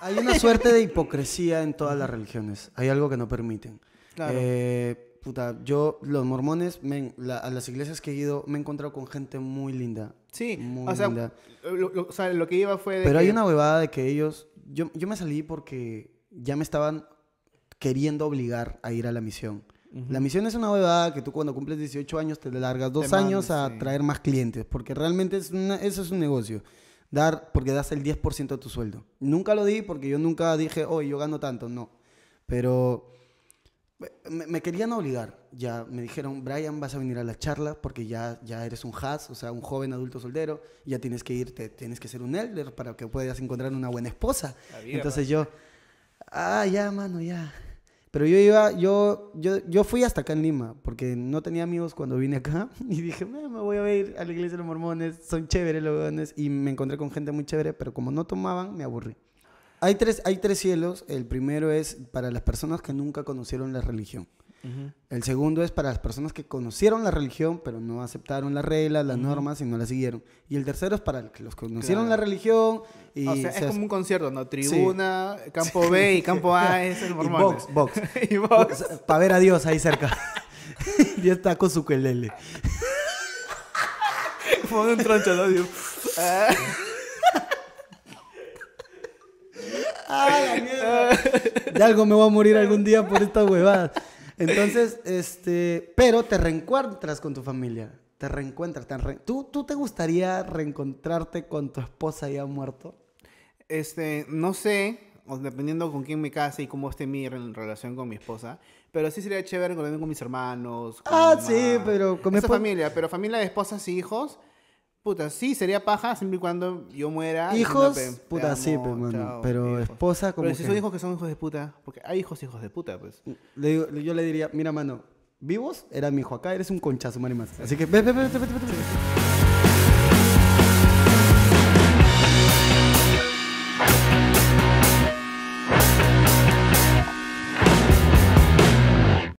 Hay una suerte de hipocresía en todas las religiones. Hay algo que no permiten. Claro. Eh, puta, yo, los mormones, a las iglesias que he ido, me he encontrado con gente muy linda. Sí, muy linda. o sea, lo que iba fue. De Pero hay una huevada de que ellos. Yo, yo me salí porque ya me estaban queriendo obligar a ir a la misión. La misión es una huevada que tú cuando cumples 18 años te largas dos años a traer más clientes, porque realmente es eso es un negocio dar porque das el 10% de tu sueldo. Nunca lo di porque yo nunca dije, hoy oh, yo gano tanto, no. Pero me, querían obligar. Ya me dijeron, Brian, vas a venir a la charla porque ya, ya eres un has, o sea, un joven adulto soltero, ya tienes que irte, tienes que ser un elder para que puedas encontrar una buena esposa. Entonces yo, ah, ya, mano, ya. Pero yo iba, yo, yo, yo fui hasta acá en Lima, porque no tenía amigos cuando vine acá. Y dije, me voy a ir a la iglesia de los mormones, son chéveres los mormones. Y me encontré con gente muy chévere, pero como no tomaban, me aburrí. Hay tres, hay tres cielos. El primero es para las personas que nunca conocieron la religión. El segundo es para las personas que conocieron la religión, pero no aceptaron las reglas, las normas y no las siguieron. Y el tercero es para los que conocieron la religión. Y, es como un concierto, ¿no? Tribuna, campo B y campo A es el Box, Para ver a Dios ahí cerca. Dios está con su quelele. Fue un troncho, ¿no? Dios. Ah, de algo me voy a morir algún día por estas huevadas. Entonces, este, pero te reencuentras con tu familia. Te reencuentras. re... ¿Tú, ¿Tú te gustaría reencontrarte con tu esposa ya muerto? Este, no sé, dependiendo con quién me case y cómo esté mi relación con mi esposa. Pero sí sería chévere encontrarme con mis hermanos. Con ah, sí, pero con Esa mi familia, pero familia de esposas y hijos Puta, sí, sería paja siempre y cuando yo muera. Hijos, puta, sí, pero esposa como Pero si son hijos que son hijos de puta, porque hay hijos y hijos de puta, pues. yo le diría, mira, mano, vivos era mi hijo acá, eres un conchazo, más Así que, ve, vete, vete, vete. vete.